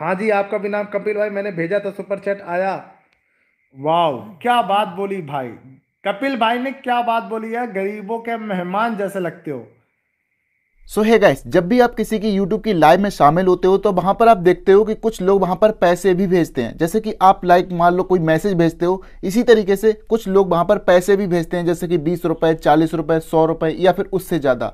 हाँ जी आपका भी नाम कपिल भाई मैंने भेजा था सुपर चैट आया वाव क्या बात बोली भाई कपिल भाई ने क्या बात बोली है गरीबों के मेहमान जैसे लगते हो सो है गाइस जब भी आप किसी की यूट्यूब की लाइव में शामिल होते हो तो वहाँ पर आप देखते हो कि कुछ लोग वहाँ पर पैसे भी भेजते हैं जैसे कि आप लाइक मान लो कोई मैसेज भेजते हो इसी तरीके से कुछ लोग वहाँ पर पैसे भी भेजते हैं जैसे कि बीस रुपये चालीस रुपये सौ रुपये या फिर उससे ज़्यादा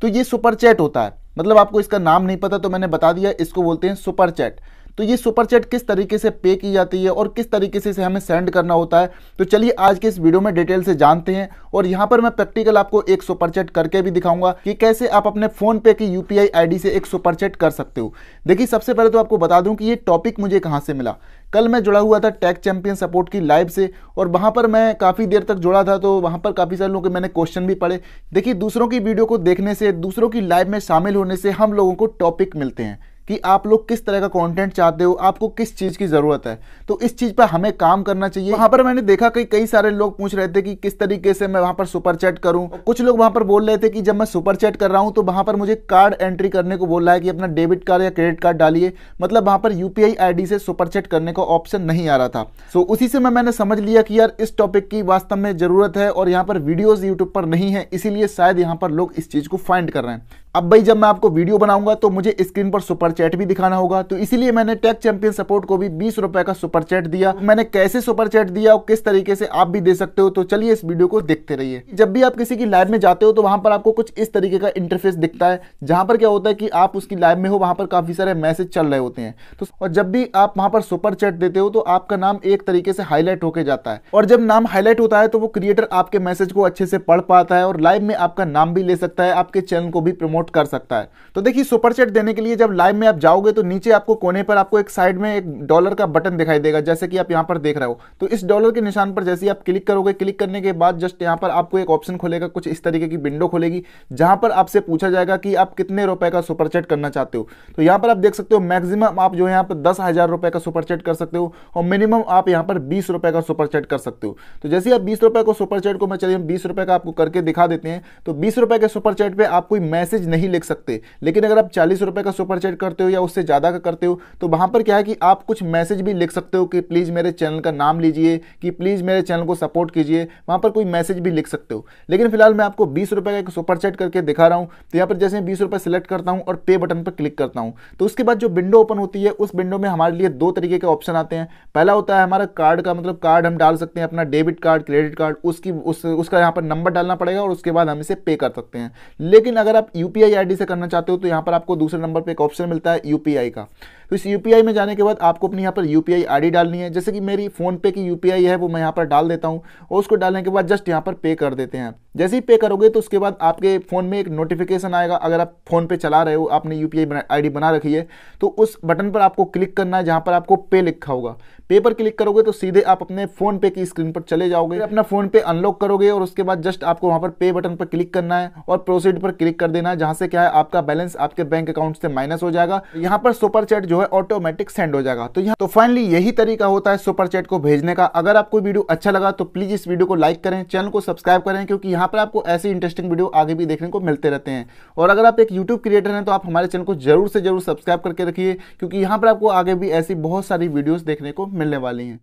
तो ये सुपर चैट होता है मतलब आपको इसका नाम नहीं पता तो मैंने बता दिया इसको बोलते हैं सुपर चैट तो ये सुपर चैट किस तरीके से पे की जाती है और किस तरीके से इसे हमें सेंड करना होता है तो चलिए आज के इस वीडियो में डिटेल से जानते हैं और यहाँ पर मैं प्रैक्टिकल आपको एक सुपर चैट करके भी दिखाऊंगा कि कैसे आप अपने फोन पे की यूपीआई आईडी से एक सुपर चैट कर सकते हो देखिए सबसे पहले तो आपको बता दूं कि ये टॉपिक मुझे कहाँ से मिला कल मैं जुड़ा हुआ था टैग चैंपियन सपोर्ट की लाइव से और वहाँ पर मैं काफ़ी देर तक जुड़ा था तो वहाँ पर काफ़ी सारे लोगों के मैंने क्वेश्चन भी पढ़े देखिए दूसरों की वीडियो को देखने से दूसरों की लाइव में शामिल होने से हम लोगों को टॉपिक मिलते हैं कि आप लोग किस तरह का कंटेंट चाहते हो आपको किस चीज़ की ज़रूरत है तो इस चीज़ पर हमें काम करना चाहिए वहाँ पर मैंने देखा कि कई सारे लोग पूछ रहे थे कि किस तरीके से मैं वहाँ पर सुपर चैट करूँ कुछ लोग वहाँ पर बोल रहे थे कि जब मैं सुपर चैट कर रहा हूँ तो वहाँ पर मुझे कार्ड एंट्री करने को बोल रहा है कि अपना डेबिट कार्ड या क्रेडिट कार्ड डालिए मतलब वहाँ पर यू पी से सुपर चैट करने का ऑप्शन नहीं आ रहा था सो उसी से मैं मैंने समझ लिया कि यार इस टॉपिक की वास्तव में ज़रूरत है और यहाँ पर वीडियोज़ यूट्यूब पर नहीं है इसीलिए शायद यहाँ पर लोग इस चीज़ को फाइंड कर रहे हैं अब भाई जब मैं आपको वीडियो बनाऊंगा तो मुझे स्क्रीन पर सुपर चैट भी दिखाना होगा तो इसीलिए मैंने टेक चैंपियन सपोर्ट को भी बीस रुपए का सुपर चैट दिया मैंने कैसे सुपर चैट दिया और किस तरीके से आप भी दे सकते हो तो चलिए इस वीडियो को देखते रहिए जब भी आप किसी की लाइव में जाते हो तो वहां पर आपको कुछ इस तरीके का इंटरफेस दिखता है जहां पर क्या होता है कि आप उसकी लाइव में हो वहां पर काफी सारे मैसेज चल रहे होते हैं तो और जब भी आप वहां पर सुपर चैट देते हो तो आपका नाम एक तरीके से हाईलाइट होकर जाता है और जब नाम हाईलाइट होता है तो वो क्रिएटर आपके मैसेज को अच्छे से पढ़ पाता है और लाइव में आपका नाम भी ले सकता है आपके चैनल को भी प्रमोट प्रमोट कर सकता है तो देखिए सुपर चैट देने के लिए जब लाइव में आप जाओगे तो नीचे आपको कोने पर आपको एक साइड में एक डॉलर का बटन दिखाई देगा जैसे कि आप यहाँ पर देख रहे हो तो इस डॉलर के निशान पर जैसे आप क्लिक करोगे क्लिक करने के बाद जस्ट यहाँ पर आपको एक ऑप्शन खोलेगा कुछ इस तरीके की विंडो खोलेगी जहाँ पर आपसे पूछा जाएगा कि आप कितने रुपए का सुपर चैट करना चाहते हो तो यहाँ पर आप देख सकते हो मैक्सिमम आप जो यहाँ पर दस रुपए का सुपर चैट कर सकते हो और मिनिमम आप यहाँ पर बीस रुपए का सुपर चैट कर सकते हो तो जैसे आप बीस रुपए को सुपर चैट को मैं चलिए बीस रुपए का आपको करके दिखा देते हैं तो बीस रुपए के सुपर चैट पर आप कोई मैसेज नहीं लिख सकते लेकिन अगर आप चालीस रुपये का सुपर चैट करते हो या उससे ज़्यादा का करते हो तो वहाँ पर क्या है कि आप कुछ मैसेज भी लिख सकते हो कि प्लीज़ मेरे चैनल का नाम लीजिए कि प्लीज़ मेरे चैनल को सपोर्ट कीजिए वहाँ पर कोई मैसेज भी लिख सकते हो लेकिन फिलहाल मैं आपको बीस रुपये का एक सुपर चैट करके दिखा रहा हूँ तो यहाँ पर जैसे मैं बीस रुपए सेलेक्ट करता हूँ और पे बटन पर क्लिक करता हूँ तो उसके बाद जो विंडो ओपन होती है उस विंडो में हमारे लिए दो तरीके के ऑप्शन आते हैं पहला होता है हमारा कार्ड का मतलब कार्ड हम डाल सकते हैं अपना डेबिट कार्ड क्रेडिट कार्ड उसकी उसका यहाँ पर नंबर डालना पड़ेगा और उसके बाद हम इसे पे कर सकते हैं लेकिन अगर आप यूपीआई यूपीआई आईडी से करना चाहते हो तो यहां पर आपको दूसरे नंबर पर एक ऑप्शन मिलता है यूपीआई का तो इस यूपीआई में जाने के बाद आपको अपनी यहाँ पर यूपीआई आईडी डालनी है जैसे कि मेरी फ़ोनपे की यूपीआई है वो मैं यहाँ पर डाल देता हूँ और उसको डालने के बाद जस्ट यहाँ पर पे कर देते हैं जैसे ही पे करोगे तो उसके बाद आपके फ़ोन में एक नोटिफिकेशन आएगा अगर आप फ़ोन पे चला रहे हो आपने यू पी बना रखी है तो उस बटन पर आपको क्लिक करना है जहाँ पर आपको पे लिखा होगा पे पर क्लिक करोगे तो सीधे आप अपने फ़ोन पे की स्क्रीन पर चले जाओगे अपना फ़ोन पे अनलॉक करोगे और उसके बाद जस्ट आपको वहाँ पर पे बटन पर क्लिक करना है और प्रोसीड पर क्लिक कर देना है जहाँ से क्या है आपका बैलेंस आपके बैंक अकाउंट से माइनस हो जाएगा यहाँ पर सुपर चैट जो है है ऑटोमेटिक सेंड हो जाएगा तो यहाँ तो फाइनली यही तरीका होता है सुपर चैट को भेजने का अगर आपको वीडियो अच्छा लगा तो प्लीज इस वीडियो को लाइक करें चैनल को सब्सक्राइब करें क्योंकि यहाँ पर आपको ऐसे इंटरेस्टिंग वीडियो आगे भी देखने को मिलते रहते हैं और अगर आप एक यूट्यूब क्रिएटर हैं तो आप हमारे चैनल को जरूर से जरूर सब्सक्राइब करके रखिए क्योंकि यहाँ पर आपको आगे भी ऐसी बहुत सारी वीडियोज देखने को मिलने वाली हैं